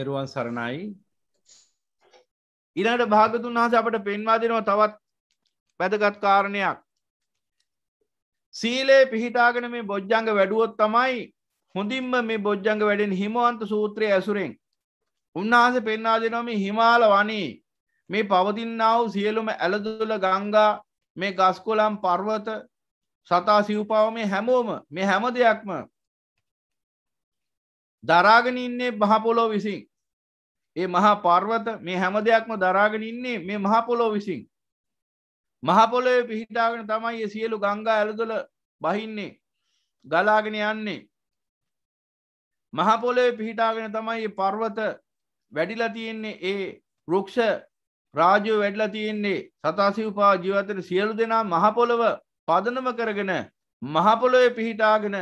තෙරුවන් සරණයි ඉනට භාගතුන් වහස අපට පෙන්වා දෙනවා තවත් වැදගත් කාරණයක් සීලේ පිහිටාගෙන මේ බොජ්ජංග වැඩුවොත් තමයි හොඳින්ම මේ බොජ්ජංග වැඩෙන් හිමවන්ත සූත්‍රය ඇසුරෙන් උන්වහස පෙන්වා දෙනවා මේ හිමාල වනී මේ පවතින්නාව සියලුම ඇලදුල ගංගා මේ ගස්කොලම් පර්වත සතා සිව්පාව මේ හැමෝම මේ හැම දෙයක්ම දරාගෙන ඉන්නේ බහපොලෝ විසින් ඒ මහා පර්වත මේ හැම දෙයක්ම දරාගෙන ඉන්නේ මේ මහපොලෝ විසින් මහපොලොය පිහිටාගෙන තමයි සියලු ගංගා ඇලදොල බහින්නේ ගලාගෙන යන්නේ මහපොලොය පිහිටාගෙන තමයි පර්වත වැඩිලා තියෙන්නේ ඒ රෘක්ෂ රාජෝ වැඩලා තියෙන්නේ සතාසිවපා ජීවතන සියලු දෙනා මහපොළොව පදනම කරගෙන මහපොළොය පිහිටාගෙන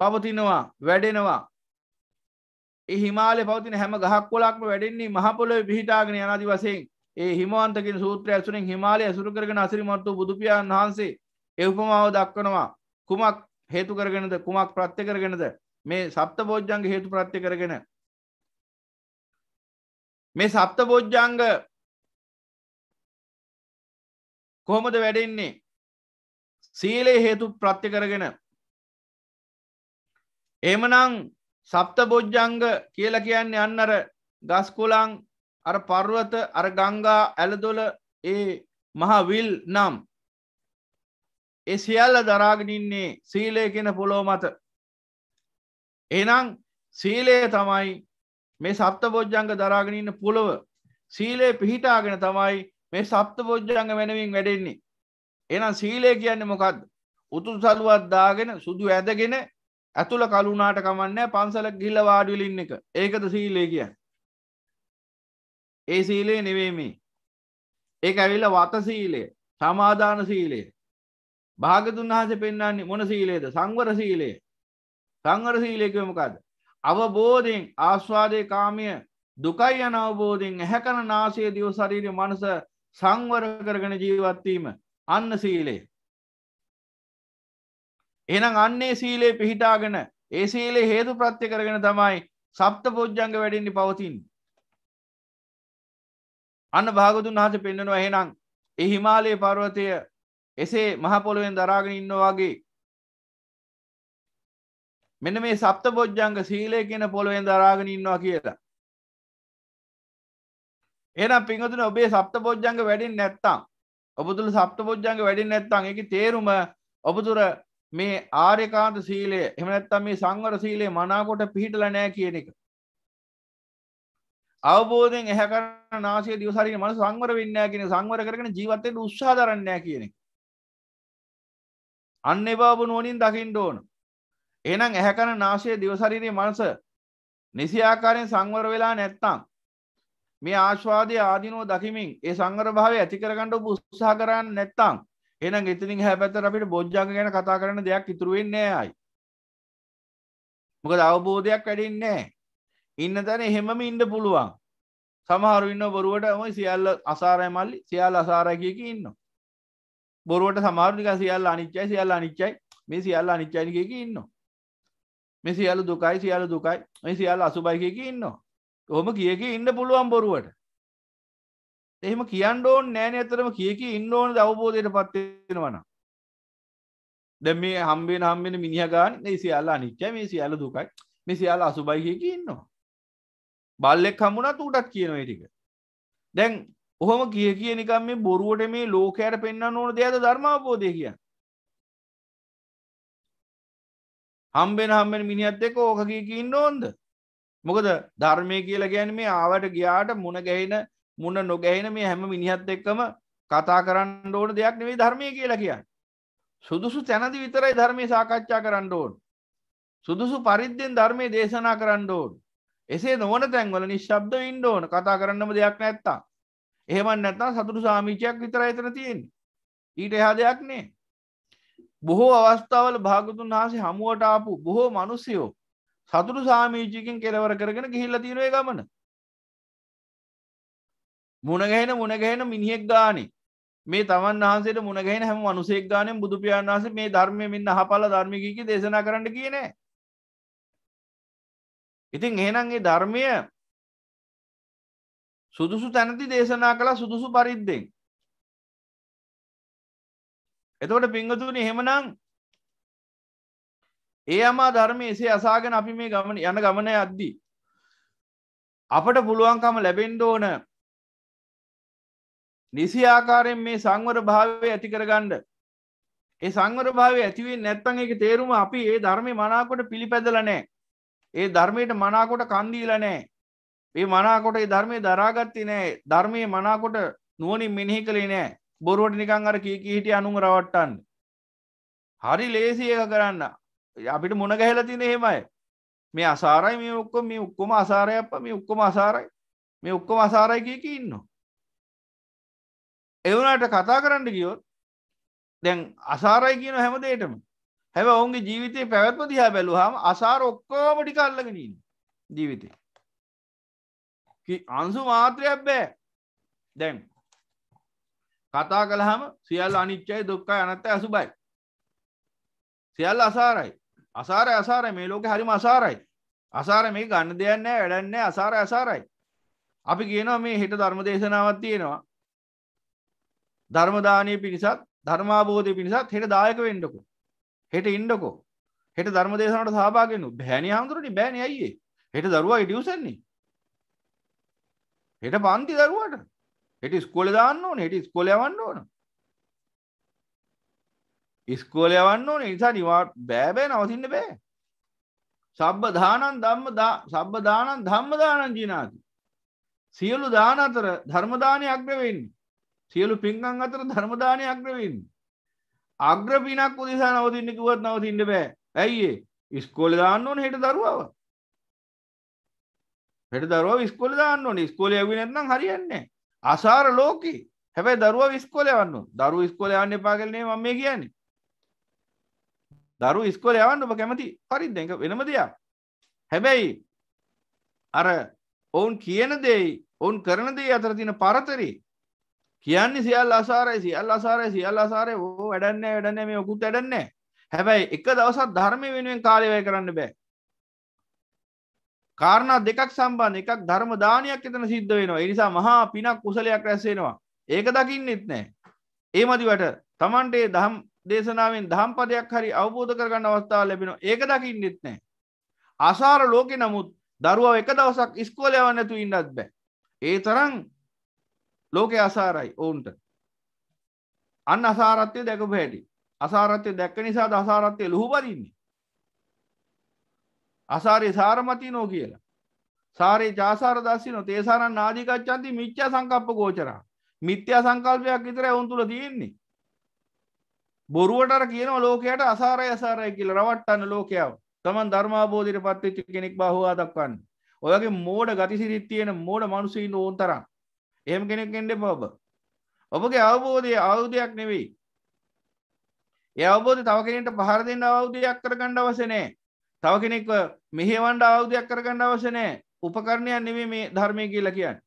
පවතිනවා වැඩෙනවා ඒ හිමාලය පවතින හැම ගහක් කොලක්ම වැඩෙන්නේ මහපොලොව පිහිටාගෙන යනාදි වසයෙන් ඒ හිමවන්තකින් සූත්‍ර ඇසුරෙන් හිමාලය ඇසුරු කරගෙන අසිරිමත්තු බුදුපියාන් වහන්සේ එවපමාව දක්වනවා කුමක් හේතු කරගෙනද කුමක් ප්‍රත්්‍ය කරගෙනද මේ සප්ත බෝජ්ජංග හේතු ප්‍රත්්‍ය කරගෙන මේ සප්ත බෝජ්ජංග කොහොමද වැඩෙන්නේ සීලේ හේතු ප්‍රත්්‍ය කරගෙන එමනං සප්ත බොජ්ජංග කියල කියන්නේ අන්නර ගස්කුලං අර පර්ුවත අර ගංගා ඇලදොල ඒ මහවිල් නම් එ සියල්ල දරාගෙනන්නේ සීලය කෙන පොලෝ මත එනම් සීලය තමයි මේ සප්ත බොජ්ජංග දරාගෙනන්න පුළොව සීලය පිහිටාගෙන තමයි මේ සප්ත බොජ්ජංග වෙනවින් වැඩෙන්නේ එනම් සීලය කියන්න මොකක්ද උතුන් සලුවත් දාගෙන සුදු ඇදගෙන ඇතුළ කලුනාට කමන්න පන්සල ගිල්ල වාඩිලින්න එක ඒකද සීලේ කිය ඒ සීලේ නෙවේ මේ ඒ ඇවිල්ල වත සීලේ සමාධාන සීලේ භාගතුන් වහස පෙන්න්නන්නේ මොන සීලේද සංවර සීලේ සංවර සීලයකමකද අවබෝධයෙන් ආස්වාදය කාමය දුකයි යන අවබෝධයෙන් ඇහැකන නාසය දියෝ සරීරය මනස සංවර කරගෙන ජීවත්වීම අන්න සීලේ එනම් අන්නේ සීලේ පිහිටාගෙන ඒ සීලේ හේතු ප්‍රත්්‍ය කරගෙන තමයි සප්ත පෝජ්ජංග වැඩින්නේ පවතින්. අන්න භාගතුන් වහස පෙන්න්නනවා එහෙනම් එහිමාලයේ පර්වතය එසේ මහපොළුවෙන් දරාගෙන ඉන්නවාගේ මෙන මේ සප්ත පොජ්ජංග සීලය කියෙන පොළුවෙන් දරාගෙන ඉන්නවා කියලා. එනම් පිංහතුන ඔබේ සප්ත පොජ්ජංග වැඩින් නැත්තං ඔබතුළ සප්ත පොජ්ජංග වැඩින් නැත්තං එක තේරුම ඔබතුර මේ ආර්යකාන්ත සීලය එහෙම නැත්නම් මේ සංවර සීලය මනාකොට පිළිහිටලා නැහැ කියන එක. අවබෝධයෙන් එහැ කරන නාසය දිව ශරීරය මනස සංවර වෙන්නේ නැහැ කියන සංවර කරගෙන ජීවත් වෙන්න උත්සාහ දරන්නේ නැහැ කියන එක. අන්න ඒ බව නුවණින් දකින්න ඕන. එහෙනම් ඇහැ කරන නාසය දිව ශරීරය මනස නිසි ආකාරයෙන් සංවර වෙලා නැත්තම් මේ ආස්වාදයේ ආදීනෝ දකිමින් ඒ සංවර භාවය ඇති කරගන්න උත්සාහ කරන්නේ නැත්තම් එහෙනම් එතනින් හැපැත්තට අපිට බොජ්ජංග ගැන කතා කරන්න දෙයක් ඉතුරු වෙන්නේ නැහැ ආයි. මොකද අවබෝධයක් වැඩින්නේ නැහැ. ඉන්න තැන එහෙමම ඉන්න පුළුවන්. සමහරු ඉන්න බොරුවට ඔය සියල්ල අසාරය මල්ලි සියල්ල අසාරය කිය කී ඉන්නවා. බොරුවට සමහරු නිකන් සියල්ල අනිච්චයි සියල්ල අනිච්චයි මේ සියල්ල අනිච්චයි කිය කී ඉන්නවා. මේ සියල්ල දුකයි සියල්ල දුකයි මේ සියල්ල අසුබයි කිය කී ඉන්නවා. කොහොම කිය කී ඉන්න පුළුවන් බොරුවට. එහෙම කියන්න ඕන් නෑන ඇතරම කියක ඉන්න ඕන අවබෝධයට පත්වෙනවන දැ මේ හම්බේ හම්බෙන මිනිහගාන සියල්ලා නිච්ච මේ සියල දුකයි මේ සියල්ල අසුබයි කියක ඉන්නවා බල්ලෙක් හමුණත් ඌටත් කියනවා ටික දැන් ඔහොම කිය කිය නිකම් මේ බොරුවට මේ ලෝකයට පෙන්න්න ඕන දෙයද ධර්මාවබෝධය කිය හම්බෙන හම්බෙන මිනිහත් එක්ක ඕක කියක ඉන්න ඕොන්ද මොකද ධර්මය කියලා ගැන මේ ආවට ගියාට මුණ ගැහෙන මුන්න නොගැහෙන මේ හැම මිනිහත් එක්කම කතා කරන්න ඕන දෙයක් නෙවෙයි ධර්මය කියලා කියන්න. සුදුසු තැනදි විතරයි ධර්මය සාකච්ඡා කරන්න ඕන. සුදුසු පරිද්දෙන් ධර්මය දේශනා කරන්න ඕන. එසේ නොවන තැන්වල නිශ්ශබ්ද වෙන්න ඕන කතා කරන්නම දෙයක් නැත්තම්. එහෙම නැත්තම් සතුටු සාමිචයක් විතරයි එතන තියෙන්නේ. ඊට එහා දෙයක් නෑ. බොහෝ අවස්ථාවල භාගතුන් වහන්සේ හමුවට ආපු බොහෝ මිනිස්සුયો සතුටු සාමිචිකෙන් කෙලවර කරගෙන ගිහිල්ලා තියෙන ඒ ගමන. මුණගැහෙන මුණගැහෙන මිනිහෙක් ගානේ මේ තමන් වහන්සේට මුණගැෙන හැම අනුසෙක් ගානෙන් බුදුපියාන් වහස මේ ධර්මය මෙන්න හපල ධර්මිකීකි දේශනා කරන්න කියනෑ ඉතින් එහෙනන්ගේ ධර්මය සුදුසු තැනති දේශනා කළ සුදුසු පරිද්දෙන් එතකොට පිංගතුන එහෙමනම් ඒ අමා ධර්මය එසේ අසාගෙන අපි මේ ගමන යන ගමන අද්දී අපට පුළුවන්කම ලැබෙන්ඩ ඕන නිසි ආකාරයෙන් මේ සංවර භාවය ඇති කරගන්න ඒ සංවර භාවය ඇතිවේ නැත්තං එක තේරුම අපි ඒ ධර්මය මනාකොට පිළිපැදල නෑ ඒ ධර්මයට මනාකොට කන්දීල නෑ ඒ මනාකොට ඒ ධර්මය දරාගත්ති නෑ ධර්මය මනාකොට නුවනින් මෙනෙහි කළේ නෑ බොරුවට නිකං අර කී හිටිය අනුම රවට්ටන්න හරි ලේසි එක කරන්න අපිට මොන ගැහලා තින එහෙමයි මේ අසාරයි මේ ඔක්කොම මේ ඔක්කොම අසාරයප්ප මේ ඔක්කොම අසාරයි මේ ඔක්කොම අසාරයි කිය කී ඉන්නවා එවනාට කතා කරන්න ගියොත් දැන් අසාරයි කියන හැමදේටම හැබ ඔවුන්ගේ ජීවිතය පැවැත්ම දිහා බැලුහම අසාර ඔක්කෝම ටි කල්ලගෙනන්න ජීවිතය අන්සු මාත්‍රයක් බෑ දැන් කතා කළහම සියල් අනිච්චයි දුක්කයි අනත්ත ඇසුබයි සියල් අසාරයි අසාරය අසාරයි මේ ලෝක හරිම අසාරයි අසාර මේ ගන්න දෙයන්නෑ වැඩන්නේ අසාර අසාරයි අපි කියනවා මේ හිට ධර්ම දේශනාවත් තියෙනවා ධර්මදානය පිණිසත් ධර්මාබෝධය පිණිසත් හෙට දායක වෙන්ඩකු. හෙට ඉන්ඩකෝ හෙට ධර්මදේශනට සහභාගෙනු බෑණ හාමුදුරනි බෑණ අයියේ හෙට දරුවා ඉඩියසන්නේ. හෙට පන්ති දරුවට හෙට ස්කොල දාන්න ඕන හෙට ස්කොලයවන්න ඕන ඉස්කෝලයවන්න ඕන නිසා නිවාට බෑබෑ නවතින්න බෑ සබ්බ දානන් දම්ම සබ්බ දානන් ධම්ම දානන් ජීනාති සියලු දාන අතර ධර්මදානය අග්‍රවෙන්නේ සියලු පින්කං අතර ධර්මදානය අග්‍රවෙන් අග්‍ර පිනක් උදෙසා නවතින්න කිවත් නවතින්න බෑ ඇයිඒ ඉස්කෝල දාන්න ඕන හෙට දරුවාව හෙට දරුව ස්කෝල දාන්න ඕන ස්කෝල ඇවි නැත්නම් හරියන්නේ අසාර ලෝකී හැබැයි දරුව විස්කෝල යන්න දරු ස්කෝල යන්න එපා කරනේ මම මේ කියන්නේ දරු ස්කෝල යවන්න ඔබ කැමති පරිද්ද එක වෙනම දෙයක් හැබැයි අර ඔවුන් කියන දෙයි ඔවුන් කරන දේ අතර තින පරතරේ කියන්නේ සියල් අසාරය සියල් අසාරය සියල් අසාරය ඕ වැඩන්නේ වැඩන්නේ මේ ඔකුත් වැඩන්නේ හැබැයි එක දවසක් ධර්ම වෙනුවෙන් කාලයවය කරන්න බෑ කාරණා දෙකක් සම්බන්ධ එකක් ධර්ම දානයක් එතන සිද්ධ වෙනවා එනිසා මහා පිනක් කුසලයක් රැස්සෙනවා ඒක දකින්නෙත් නෑ ඒ මදිවට තමන්ට දහම් දේශනාවෙන් දහම් පදයක් හරි අවබෝධ කරගන්න අවස්ථාව ලැබෙනවා ඒක දකින්නෙත් නෑ අසාර ලෝකෙ නමුත් දරුවා එක දවසක් ඉස්කෝලයවන්න නැතු ඉන්නත් බෑ ඒ තරම් ලෝකෙ අසාරයි ඔවුන්ට අන්න අසාරත්වය දැකපු හැටි අසාරත්වය දැක්ක නිසා දසාරත්වය ලොහු බරින්නේ අසාරය සාරමති නෝ කියලා සාරේ ජාසාර දස්සි නො තේසාරන් නාධිකච්චන්ති මිච්චා සංකප්ප ගෝචරා මිත්‍යා සංකල්පයක් විතර ඔවුන් තුළ තියෙන්නේ බොරුවට කියනවා ලෝකයට අසාරය අසාරය කියලා රවට්ටන්න ලෝකයාව තමන් ධර්මාබෝධයට පත්වෙච්ච කෙනෙක් බහවා දක්වන්න ඔයගේ මෝඩ ගතිසිරිත් තියෙන මෝඩ මනුසීන් ඕන් තරම් එහෙම කෙනෙක් එන්න එපා ඔබ. ඔබගේ අවබෝධය ආයුධයක් නෙවෙයි. ඒ අවබෝධය තව කෙනෙක්ට පහර දෙන්න ආයුධයක් කරගන්න අවශ්‍ය නැහැ. තව කෙනෙක් මෙහෙවන්න ආයුධයක් කරගන්න අවශ්‍ය නැහැ. උපකරණයක් නෙවෙයි මේ ධර්මය කියලා කියන්නේ.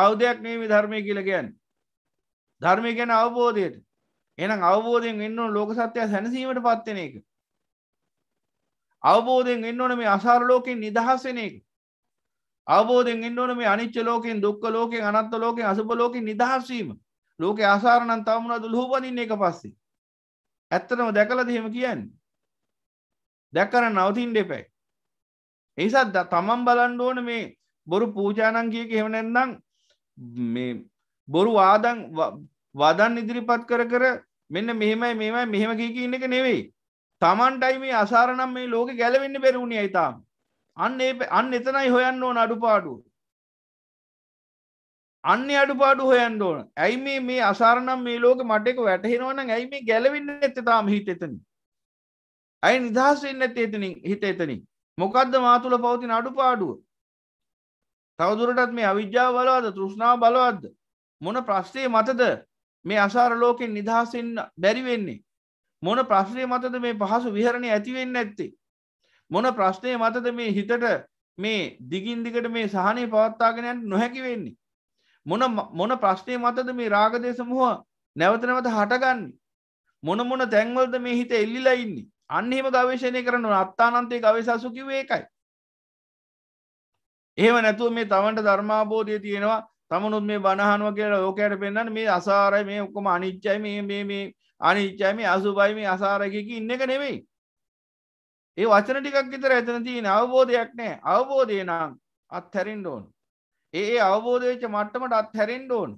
ආයුධයක් නෙවෙයි ධර්මය කියලා කියන්නේ. ධර්මය ගැන අවබෝධයට. එහෙනම් අවබෝධයෙන් එන්න ඕන ලෝක සත්‍යය සැනසීමටපත් වෙන එක. අවබෝධයෙන් එන්න ඕන මේ අසාර ලෝකෙන් නිදහස් වෙන එක. අවබෝධෙන් එන්නඕන මේ අනිච්ච ලෝකෙන් දුක්ක ලෝකෙන් අනත්ත ලෝකෙන් අසුප ලෝකින් නිදහස්වීම ලෝක අසාරණන් තමුණද ලූපදින්න එක පස්සේ ඇත්තටම දැකලද හෙම කියන්න දැක්කර නවතින් දෙපැයි ඒසත් තමන් බලන්ඩ ඕන මේ බොරු පූජානන් කියක හෙම නැන්නම් මේ බොරු ආදන් වදන් ඉදිරිපත් කර කර මෙන්න මෙහෙමයි මේමයි මෙහෙම කියක ඉන්න එක නෙවෙයි තමන්ටයි මේ අසාරනම් මේ ලෝක ගැලවෙන්න බැරුණේ ඇතාම් අන්න ඒ අන්න එතනයි හොයන්න ඕන අඩුපාඩු අන්න අඩුපාඩු හොයන්න ඕන ඇයි මේ මේ අසාරනම් මේ ලෝක මටෙක වැටහෙනවන ඇයි මේ ගැලවින්න ඇත්තතාම හිත එතන ඇයි නිදහස් වෙන්න ඇත එතනින් හිත එතනින් මොකක්ද මාතුල පවතින අඩුපාඩුව තවදුරටත් මේ අවිද්‍යා බලවද තෘෂ්ණා බලවද්ද මොන ප්‍රශ්නය මතද මේ අසාර ලෝකෙන් නිදහසෙන් බැරිවෙන්නේ මොන ප්‍රශ්නය මතද මේ පහසු විහරණය ඇතිවෙන්න ඇත්තේ මොන ප්‍රශ්නය මතද මේ හිතට මේ දිගින්දිකට මේ සහනය පවත්තාගෙනයන් නොහැකි වෙන්නේ. මොන මොන ප්‍රශ්නය මතද මේ රාගදේශමුහ නැවතනවත හටගන්නේ. මොන මොන තැන්වලද මේ හිත එල්ලිලා ඉන්නේ අන්නෙම ගවේශණය කරන අත්තානන්තය ගවේසසු කිවේ එකයි. ඒම නැතුව මේ තමන්ට ධර්මාබෝධය තියෙනවා තමනුත් මේ බණහනුව කියලා ලෝකයට පෙන්න්න මේ අසාරයි මේ ඔක්කොම අනිච්චයි මේ මේ අනිච්චයි මේ අසුබයි මේ අසාරයකි ඉන්න එක නෙවෙයි ඒ වචන ටිකක් විතර ඇතන තියෙන අවබෝධයක් නෑ අවබෝධය නම් අත්හැරෙන්ඩ ඕන් ඒ අවබෝධයච්ච මට්ටමට අත්හැරෙන්ඩ ඕන්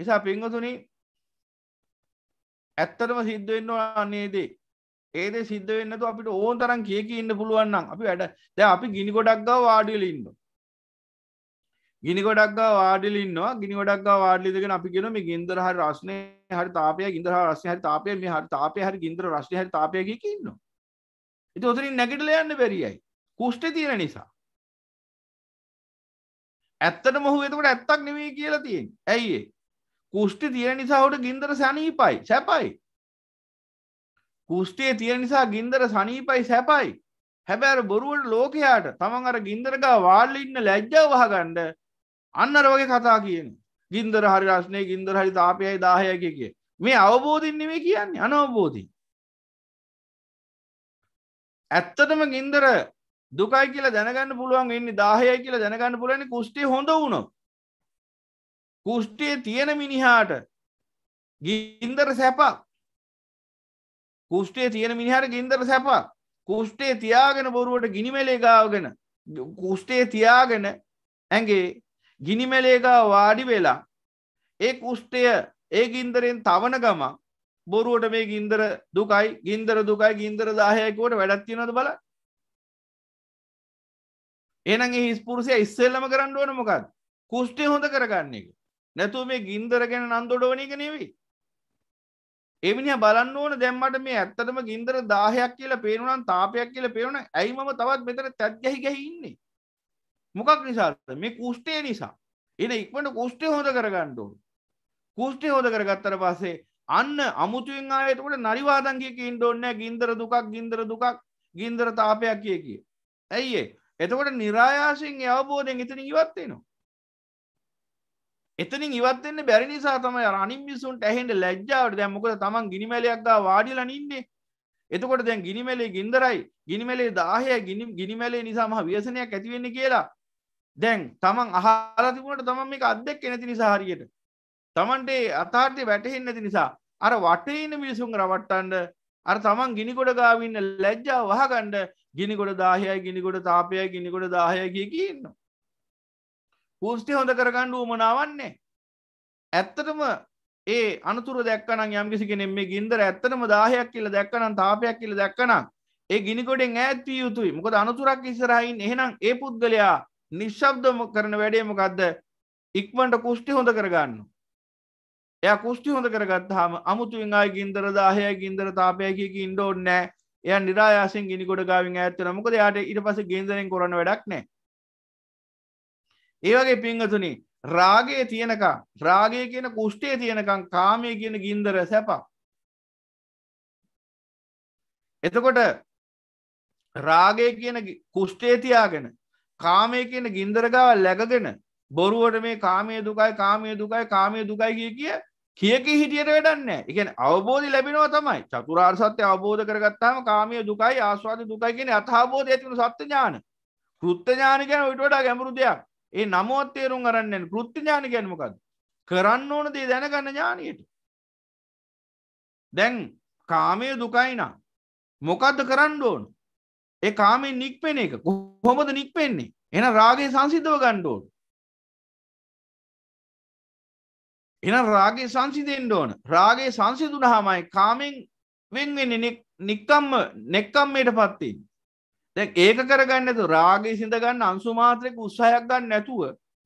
නිසා පිංහතුනි ඇත්තටම සිද්ධවෙන්න අන්නේදේ ඒද සිද්ධ වෙන්නතු අපිට ඕන් තරම් කියක ඉන්න පුළුවන්නම් අපි වැඩ දැ අපි ගිනි ගොඩක්ගා වාඩිලින්න ගිනි ගොඩක්ගා වාඩිලින්නවා ගිනි ගොඩක්ගා වාඩලිදගෙන අපි ගෙනම ගින්දර හරි රශ්නය හරි තාපය ගින්දර රශ්නය හරි තාපය මේ හරි තාපය හරි ගින්දර රශ්නය හරි තාපයකි ඉන්නවා ඉති ඔතරින් නැගිටල යන්න බැරියයි කුෂ්ට තියෙන නිසා ඇත්තට මොහ එතකට ඇත්තක් නෙවේ කියලා තියෙන් ඇයිඒ කුෂ්ටි තියෙන නිසාහට ගින්දර සනීපයි සැපයි කුෂ්ටේ තියෙන නිසා ගින්දර සනීපයි සැපයි හැබැර බොරුවට ලෝකයාට තමන් අර ගින්දරකා වාල්ල ඉන්න ලැජ්ජව වහගණ්ඩ අන්නර වගේ කතා කියන ගින්දර හරි රශ්නය ගින්දර හරි තාපයයි දාහයකගේ මේ අවබෝධින් නෙවේ කියන්නේ අනවබෝධී ඇත්තටම ගින්දර දුකයි කියලා දැනගන්න පුළුවන් ඉන්න දාහයයි කියලා දැනගන්න පුලනි කුෂ්ටි හොඳ වුණු කුෂ්ටිය තියෙන මිනිහාට ගින්දර සැපක් කුෂ්ටේ තියෙන මිනිහට ගින්දර සැපක් කුෂ්ටේ තියාගෙන බොරුවට ගිනිමෙලේ ගාවගෙන කුෂ්ටේ තියාගෙන ඇගේ ගිනිමෙලේගා වාඩි වෙලා ඒ කුෂ්ටය ඒ ගින්දරෙන් තවන ගමක් බොරුවට මේ ගින්දර දුකයි ගින්දර දුකයි ගින්දර දාහයකුවට වැඩත්තිනද බල එනගේ ස්පුරසිය ඉස්සෙල්ලම කරන්න ඕන මොකක් කුෂ්ටි හොඳ කරගන්න එක නැතු මේ ගින්දර ගැන නන්දොඩවනක නෙවී එමිනි බලන්න ඕන දැම්මට මේ ඇත්තටම ගින්දර දාහයක් කියලා පේරුණන් තාපයක් කියල පේරුණ ඇයි මම තවත් මෙතර තැත්ගැහි ගැහින්නේ මොකක් නිසාත මේ කුෂ්ටේ නිසා එන ඉක්මට කුෂ්ටේ හොඳ කරගන්නඩුවන් කුෂ්ටේ හොඳ කරගත්තර පස්සේ අන්න අමුතුවෙන් ආයතකට නරිවාදන්ගේ කියින් ඔන්න ගින්දර දුකක් ගින්දර දුකක් ගින්දර තාපයක් කිය කිය ඇයිඒ එතකොට නිරායාසිෙන් අවබෝධයෙන් එතනින් ඉවත්වෙනවා එතනින් ඉවත්වෙන්න බැරි නිසා තමයි අනින් මිසුන්ට ඇහෙන්ට ලැජ්ජාවට දැම්මකද තමන් ගිනිමැලයක් දා වාඩිලා නින්නේ එතකොට දැන් ගිනිමැලේ ගින්දරයි ගිනිමැලේ දාහය ගිනිමැලේ නිසාම ව්‍යසනයක් ඇතිවෙන්න කියලා දැන් තමන් අහලා තිබුණට තමන් මේ අත්දෙක් නැති නිසා හරියට තමන්ට අතාර්ථය වැටහෙන් නැති නිසා අර වටේන මිනිසුන් රවට්ටන්ඩ අර තමන් ගිනිකොඩ ගාවින්න ලැජ්ජා වහගණ්ඩ ගිනිකොඩ දාහයයි ගිනිකොට තාපයයි ගිනිකොට දාහයකි කියන්න. පෘෂ්ටි හොඳ කරගණ්ඩ ූමනාවන්නේ. ඇත්තටම ඒ අනතුර දැක්කනම් යම්කිසි කෙනෙ මේ ගින්දර ඇත්තටම දාහයක් කියල දැක්කනම් තාපයක් කියල දැක්කනම් ඒ ගිනිකොඩෙන් ඇත්විය යුතුයි මොකද අනතුරක් ඉස්සරහින් එහෙනම් ඒ පුද්ගලයා නිශ්ශබ්දම කරන වැඩේමකක්ද ඉක්මට කුෂ්ටි හොඳ කරගන්න. එය කුෂ්ටි හොඳ කරගත්හම අමුතුවෙන් අය ගින්දර දාහය ගින්දර තාපයකක ඉන්ඩෝඩ් නෑ එය නිරායාසින් ගිනි ගොඩ ගාවින් ඇත්තන මොකද යායට ඉට පස ගේන්දරෙන් කරන වැඩක් නෑ ඒවගේ පිංහතුනි රාගය තියෙනකා රාගය කියන කුෂ්ටේ තියෙනකං කාමය කියන ගින්දර සැපක් එතකොට රාගය කියන කුෂ්ටේ තියාගෙන කාමය කියන ගින්දරගාව läගගෙන බොරුවට මේ කාමය දුකයි කාමය දුකයි කාමය දුකයි කිය කිය කියක හිටියට වැඩන්නේ එකන අවබෝධි ලැබෙනවා තමයි චතුරාර් සත්‍ය අවබෝධ කරගත්තාම කාමය දුකයි ආස්වාද දුකයි කියෙන අතහබෝධ ඇතිවන සත්‍ය ඥාන කෘත්තඥාන ගැන විටට ගැඹරු දෙයක් ඒ නමුවත් තේරුම් අරන්නේ කෘත්තිඥාන ගැනමකද කරන්න ඕන දේ දැනගන්න ඥානයට දැන් කාමය දුකයිනා මොකක්ද කරන්න ඕන ඒ කාමෙන් නික්පෙන එක කොහොමද නික්පෙන්නේ එන රාගේ සංසිද්ධව ගණ්ඩෝට එනම් රාගේ සංසිදෙන්ට ඕන රාගේ සංසිදුන හමයි කාමෙන් වෙන්වෙන්න නික්කම්ම නෙක්කම්මයට පත්තින් දැ ඒක කරගන්නතු රාගේ සිඳගන්න අන්සුමාත්‍රයක උත්සාහයක් ගන්න නැතුව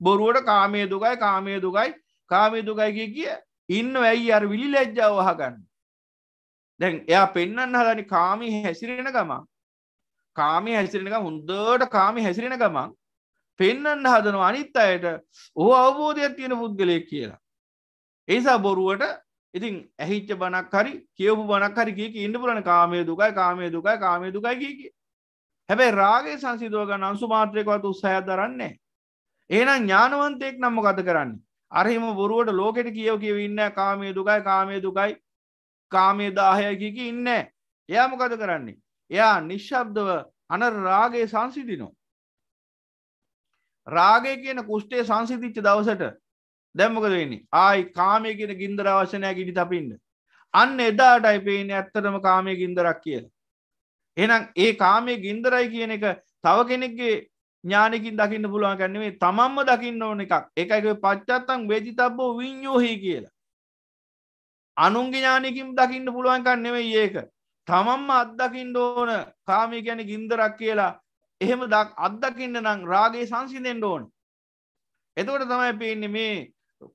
බොරුවට කාමය දුකයි කාමය දුකයි කාමය දුකයි කිය කිය ඉන්න ඇයි අර විලි ලැජ්ජාව හගන්න දැන් එයා පෙන්න්න හලනි කාමී හැසිරෙන ගමන් කාමී හැසිරෙනක හොන්දට කාමි හැසිරෙන ගමන් පෙන්න්න හදනවා අනිත් අයට ඕ අවබෝධයක් තියෙන පුද්ගලය කියලා ඒසා බොරුවට ඉතින් ඇහිච්ච බනක් හරි කියවපු බනක් හරි කිය ඉන්න පුලන කාමය දුකයි කාමය දුකයි කාමය දුකයි කිය කිය හැබැයි රාගේ සංසිදුවග නංසු මාත්‍රයකවත් උත්සාහ දරන්නේ ඒනම් ඥානවන්තයෙක් නම්ම කත කරන්න අරහිම බොරුවට ලෝකෙට කියව කියව ඉන්න කාමය දුකයි කාමය දුකයි කාමය දාහයකිකි ඉන්න එයා මොකද කරන්නේ එයා නිශ්ශබ්දව අන රාගේ සංසිදිනෝ රාගය කියන කුෂ්ටේ සංසිතිච්ච දවසට දැම්මකද වෙන්නේ ආයි කාමය කියෙන ගින්දර අවශනය ගිනි තපින්න අන්න එදාටයි පේන ඇත්තටම කාමය ගින්දරක් කියල එනම් ඒ කාමය ගින්දරයි කියන එක තව කෙනෙක්ගේ ඥානකින් දකින්න පුළුවන් කැන්නේ තමම්ම දකින්න ඕන එකක් එකක පච්චත්තන් වෙජි තබ්බෝ විඤ්යෝහහි කියලා අනුන්ගේ ඥානකින් දකින්න පුළුවන්කන් නෙවෙයි ඒක තමම්ම අත්දකින්න ඕන කාමය ගැන ගින්දරක් කියලා එහෙම දක් අත්දකින්න නම් රාගේ සංසිදෙන්ට ඕන එතකොට තමයි පේන්නේ මේ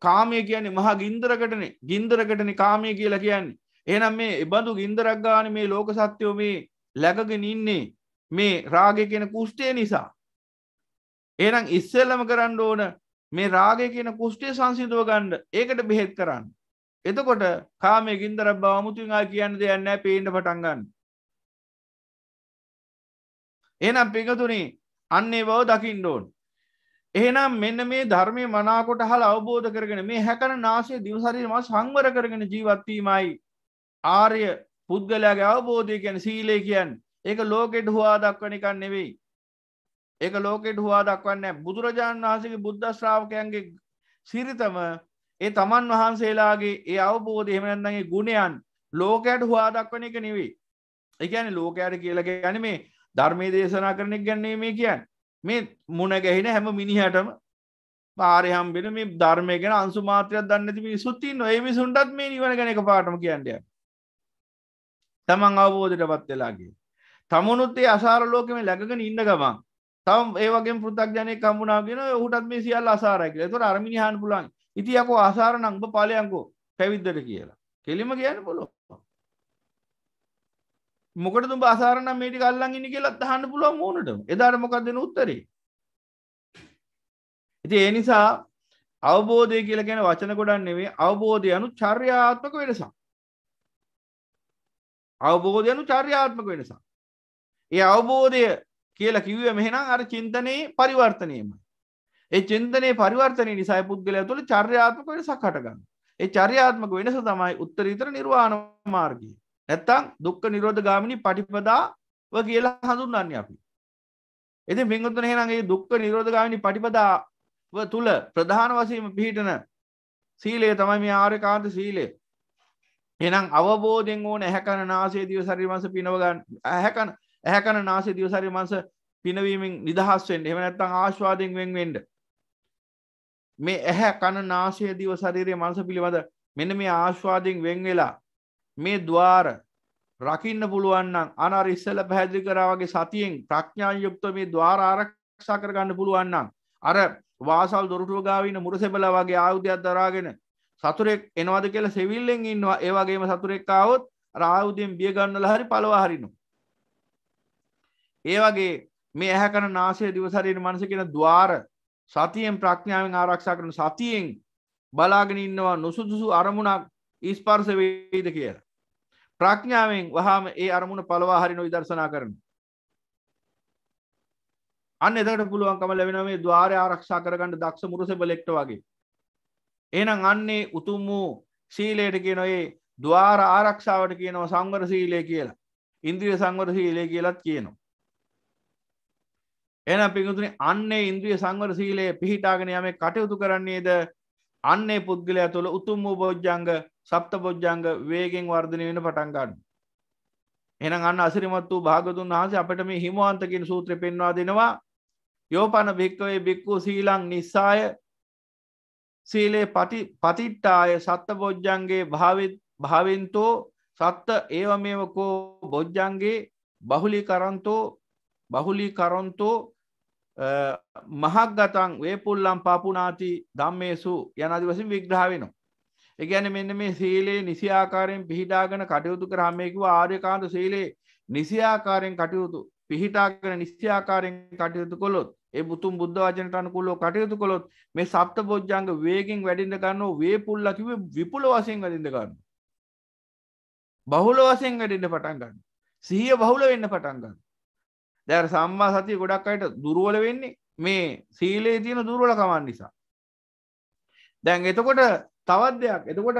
කාමය කියන්නේ මහා ගින්දරකටනේ ගින්දරකටන කාමය කියලා කියන්නේ. එනම් මේ එබඳු ගින්දරක්ගාන මේ ලෝක සත්‍යයෝ මේ ලැකගෙන ඉන්නේ මේ රාගය කියෙන කුෂ්ටය නිසා. එනම් ඉස්සෙල්ලම කරන්න ඕන මේ රාගය කියන කුෂ්ටේ සංසිදුව ගණ්ඩ ඒකට බෙහෙත් කරන්න. එතකොට කාමය ගින්දර බාමුතුන් ආ කියන්න දෙයන්න පේන්ට පටන්ගන්න. එනම් පිඟතුනේ අන්නේ බව දකිින් ඩෝන් එහෙනම් මෙන්න මේ ධර්මය මනාකොට හල් අවබෝධ කරගෙන මේ හැකන නාසය දිවසරීම සංවර කරගෙන ජීවත්වීමයි ආර්ය පුද්ගලයාගේ අවබෝධය කියන සීලේ කියන් ඒක ලෝකෙට හවා දක්වනිකන් නෙවෙයි ඒක ලෝකෙට හවා දක්වන්න බුදුරජාණන් වහන්සේගේ බුද්ධ ශ්‍රාවකයන්ගේ සිරිතම ඒ තමන් වහන්සේලාගේ ඒ අවබෝධ එහෙමනන්නගේ ගුණයන් ලෝකයට හවා දක්වන එක නෙවෙයි එකන ලෝකයට කියලක ගැන මේ ධර්මය දේශනා කරනෙක් ගැන්නේ මේ කියන්න මේ මුණ ගැහෙන හැම මිනිහටම පාරයහම්බෙන මේ ධර්මය ගැන අන්සුමාත්‍රයක් දන්නති මිනිසුත්ති නොඒ මිසුන්ටත් මේ නිවන ගැන එක පාටම කියන්ඩිය තමන් අවබෝධයට පත් වෙලාගේ තමුණුත්තේ අසාර ලෝකම ලැඟගෙන ඉන්න ගමන් තම් ඒවගේ පෘතක්ජනය කම්මුණාගෙන හුටත් මේ සියල් අසාරැකිල තුර අරමිනිහන් පුලන් ඉතියකෝ අසාරනං පලයංකෝ පැවිද්දට කියලා කෙලිම කියන්න පුලො මොකට තුම් බාසාරනම් මේටි කල්ලන් ඉනි කියලත් හන්න පුළුව මූුණටම එදාට මොකක් දෙන උත්තරේ ඉති ඒ නිසා අවබෝධය කියල ගැන වචන ගොඩන් නෙවේ අවබෝධය යනු චර්යාත්මක වෙනසක් අවබෝධය යනු චර්යාත්මක වෙනසක් ඒ අවබෝධය කියල කිව්ව මෙහෙනම් අර චින්තනයේ පරිවර්තනයමයි ඒ චින්තනය පරිවර්තනය නිසා පුද්ගලය තුළ චර්යාත්මක වෙනසක් හටගන්න ඒ චර්යාත්මක වෙනස තමයි උත්තරීතර නිර්වාණ මාර්ගී නැත්තං දුක්ක නිරෝධ ගාමිණි පටිපදාව කියලා හඳුන්න්න අපි එති පින්ගුතුන හෙනගේ දුක්ක නිරෝධ ගාමිණි පටිපදාව තුළ ප්‍රධාන වසීම පිහිටන සීලේ තමයි මේ ආර්කාන්ත සීලේ එනම් අවබෝධෙන් ඕන ඇහැකන නාසේ දිව සරිමස පිනවගන්න ඇහැකන ඇහැකන නාසේ දිව සරිමස පිනවීමෙන් නිදහස්වෙන් එම නැත්තං ආශ්වාදෙන් වෙන් වෙන්ඩ මේ ඇහැ කණ නාශය දිව සරීරය මංස පිළිබඳ මෙන මේ ආශ්වාදෙන් වෙන් වෙලා මේ දවාර රකින්න පුළුවන්නම් අනර ඉස්සල පැහැදිලි කරාවගේ සතියෙන් ප්‍රඥාන් යුක්ත මේ දවාර ආරක්ෂා කරගන්න පුළුවන්නම් අර වාසල් දොරටුව ගාවින මුරසෙබල වගේ ආයුධයක් දරාගෙන සතුරෙක් එනවද කියල සෙවිල්ලෙන් ඉන්නවා ඒවගේම සතුරෙක්කාවොත් රායුධයෙන් බියගන්නල හරි පලවාහරිනු. ඒවගේ මේ ඇහැකන නාසය දිවසරයට මනස කියෙන දවාර සතියෙන් ප්‍රඥාවෙන් ආරක්ෂා කරන සතියෙන් බලාගෙන ඉන්නවා නුසුදුසු අරමුණක් ඉස්පර්ස වෙයිද කියලා ප්‍රඥාවෙන් වහාම ඒ අරමුණ පළවා හරින විදර්ශනා කරන අන්න එතකට පුළුවන්කම ලැබෙන මේ ద్వාරය ආරක්ෂා කරගන්න දක්ෂ මුරුස බලෙක්ට වගේ එහෙනම් අන්නේ උතුම් වූ සීලයට කියන ඒ ద్వාර ආරක්ෂාවට කියනවා සංවර සීලය කියලා ඉන්ද්‍රිය සංවර සීලය කියලත් කියනවා එන පිගතුනි අන්නේ ඉන්ද්‍රිය සංවර සීලයේ පිහිටාගෙන යමේ කටයුතු කරන්නේද අන්නේ පුද්ගලයා තුළ උතුම් වූ බෝජ්ජංග සප්ත බොජ්ජංග වේගෙන් වර්ධනය වෙන පටන්ගන්න. එන අන්න අසිරිමත් වූ භාගතුන් වහස අපට මේ හිමවන්තකින් සූත්‍ර පෙන්වා දෙනවා යෝපන භික්කවේ බික්කූ සීලං නිසාය සීලේ පතිට්ටාය සත්ත බොජ්ජන්ගේ භාවෙන්තෝ සත්ත ඒව මේකෝ බොජ්ජන්ගේ බහුලි කරන්තෝ බහුලි කරොන්තෝ මහක්ගතන් වේපුල්ලම් පාපුනාති දම්මේසු යනදි වසින් විග්‍රහ වෙනවා එකැන මෙන්න මේ සේලේ නිසිආකාරයෙන් පිහිටාගෙන කටයුතු කරහමයකු ආර්යකාන්ත සේලේ නිසිආකාරයෙන් කටයුතු පිහිටාගෙන නිස්්‍යාකාරයෙන් කටයුතු කොළොත් ඒ බුතුන් බුද්ධ වජනට අනකුලෝ කටයුතු කොළොත් මේ සප්ත බෝජ්ජංග වේගෙන් වැඩිඳ ගන්න වේ පුල්ලකිව විපුල වසයෙන් වැඩිඳ ගන්න. බහුල වසයෙන් වැඩින්න පටන් ගන්න. සීය බහුල වෙන්න පටන් ගන්න. දැර සම්මා සතිය ගොඩක් අයට දුරුවල වෙන්නේ මේ සීලේ තියෙන දුරුවල කමන් නිසා. දැන් එතකොට තවත් දෙයක් එතකොට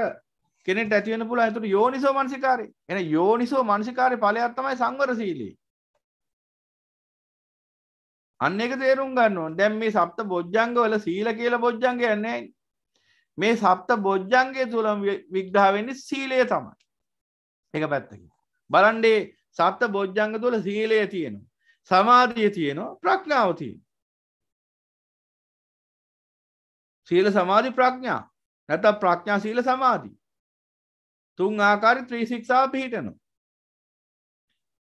කෙනෙට ඇතිවෙන පුළ ඇතුට යෝනිසෝ මන්සිකාරය එන යෝනිසෝ මන්සිකාරය පලයක්ත්තමයි සංවරශීලී අන්න එක තේරුම් ගන්න දැම් මේ සප්ත බොජ්ජංග වල සීල කියල බොජ්ජන්ග යන්නේ මේ සප්ත බොජ්ජන්ගේ තුළම් විග්ධාවන්නේ සීලය තමයි එක පැත්තකි බලන්ඩේ සප්ත බොජ්ජංග තුළ සීලය තියෙනවා සමාධිය තියෙනවා ප්‍රඥාවතිය සීල සමාධි ප්‍රඥා නැතම් ප්‍රඥා සීල සමාධී තුන් ආකාරි ත්‍රීසික්ෂාව පිහිටනවා.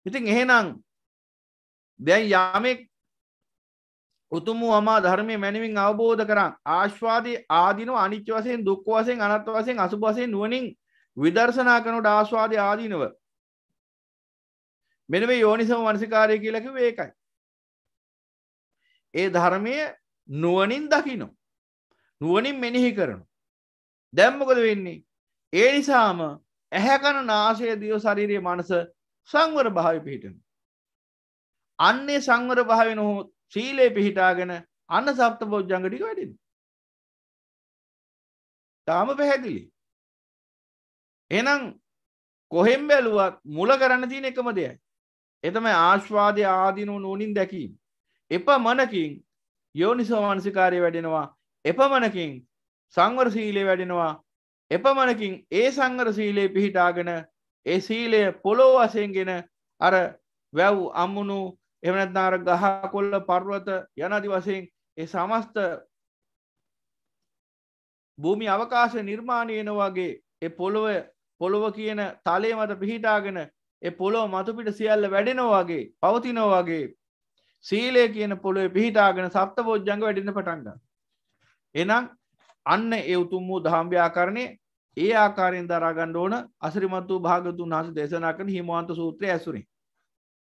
ඉතින් එහෙනම් දැන් යමෙක් උතුම් වූ අමා ධර්මයේ මැනවින් අවබෝධ කරන් ආස්වාදී ආදීනෝ අනිච්ච වශයෙන් දුක්ඛ වශයෙන් අනාත්ම වශයෙන් අසුභ වශයෙන් නුවණින් විදර්ශනා කරනට ආස්වාදී ආදීනව මෙන්න මේ යෝනිසම මනසිකාරය කියලා කිව්වේ ඒකයි. ඒ ධර්මයේ නුවණින් දකින්න නුවණින් මෙනෙහි කරනවා දැම්මකද වෙන්නේ. ඒ නිසාම ඇහැකන නාශය දියෝ ශරීරය මනස සංවර භාවි පිහිටන. අන්නේ සංවර භාවි නොහෝ සීලේ පිහිටාගෙන අන්න සප්ත බෝජ්ජංගටික වැඩින්. තාම පැහැදිලි. එනම් කොහෙම් බැලුවත් මුල කරන්න තියෙන එකම දෙයයි. එතම ආශ්වාදය ආදිනු නූනින් දැකීම. එප මනකින් යෝනිසෝමනසිකාරය වැඩෙනවා එපමණකින් සංවර සීලේ වැඩෙනවා එපමණකින් ඒ සංවර සීලේ පිහිටාගෙන ඒ සීලය පොලෝ වසයෙන්ගෙන අර වැව් අම්මුණු එමනත්නාර ගහ කොල්ල පර්ුවත යනදි වසයෙන් ඒ සමස්ත භූමි අවකාශ නිර්මාණයන වගේ එ පොළොව පොළොව කියන තලේ මත පිහිටාගෙන එ පොළොව මතුපිට සියල්ල වැඩෙනවාගේ පවතිනවාගේ සීලය කියන පොළොේ පිහිටාගෙන සප්ත පෝජ්ජංග වැඩින්න පටන්ග එනම් අන්න ඒ උතුම් වූ දහම්භ්‍යාකරණය ඒ ආකාරයෙන් දරාගණ්ඩ ඕන අසිරිමත් වූ භාගතුන් වහස දේශනා කරන හිමවන්ත සූත්‍රය ඇසුරින්